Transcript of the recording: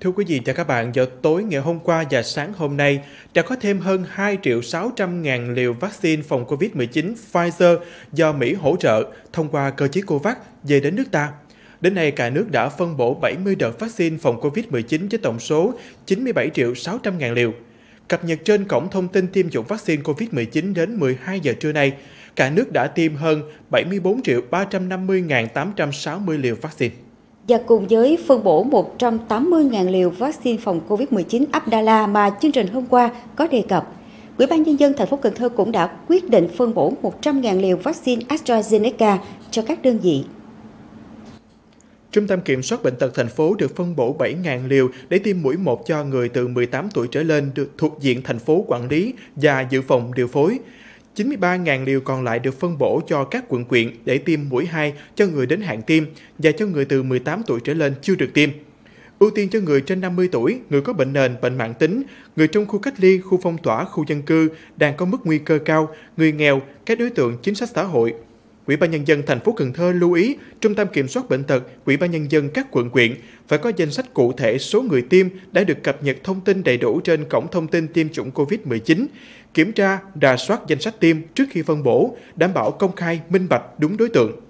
Thưa quý vị và các bạn, vào tối ngày hôm qua và sáng hôm nay đã có thêm hơn 2 triệu 600 ngàn liều vaccine phòng COVID-19 Pfizer do Mỹ hỗ trợ thông qua cơ chế COVAX về đến nước ta. Đến nay, cả nước đã phân bổ 70 đợt vaccine phòng COVID-19 với tổng số 97 triệu 600 ngàn liều. Cập nhật trên cổng thông tin tiêm chủng vaccine COVID-19 đến 12 giờ trưa nay, cả nước đã tiêm hơn 74 triệu 350 ngàn 860 liều vaccine và cùng với phân bổ 180.000 liều vaccine phòng COVID-19 Abdala mà chương trình hôm qua có đề cập. Ủy ban Nhân dân thành phố Cần Thơ cũng đã quyết định phân bổ 100.000 liều vaccine AstraZeneca cho các đơn vị. Trung tâm Kiểm soát Bệnh tật thành phố được phân bổ 7.000 liều để tiêm mũi 1 cho người từ 18 tuổi trở lên được thuộc diện thành phố quản lý và dự phòng điều phối. 93.000 liều còn lại được phân bổ cho các quận quyện để tiêm mũi 2 cho người đến hạn tiêm và cho người từ 18 tuổi trở lên chưa được tiêm. Ưu tiên cho người trên 50 tuổi, người có bệnh nền, bệnh mạng tính, người trong khu cách ly, khu phong tỏa, khu dân cư đang có mức nguy cơ cao, người nghèo, các đối tượng chính sách xã hội, Ủy ban nhân dân thành phố Cần Thơ lưu ý Trung tâm Kiểm soát bệnh tật, Ủy ban nhân dân các quận huyện phải có danh sách cụ thể số người tiêm đã được cập nhật thông tin đầy đủ trên cổng thông tin tiêm chủng COVID-19, kiểm tra, đà soát danh sách tiêm trước khi phân bổ, đảm bảo công khai, minh bạch, đúng đối tượng.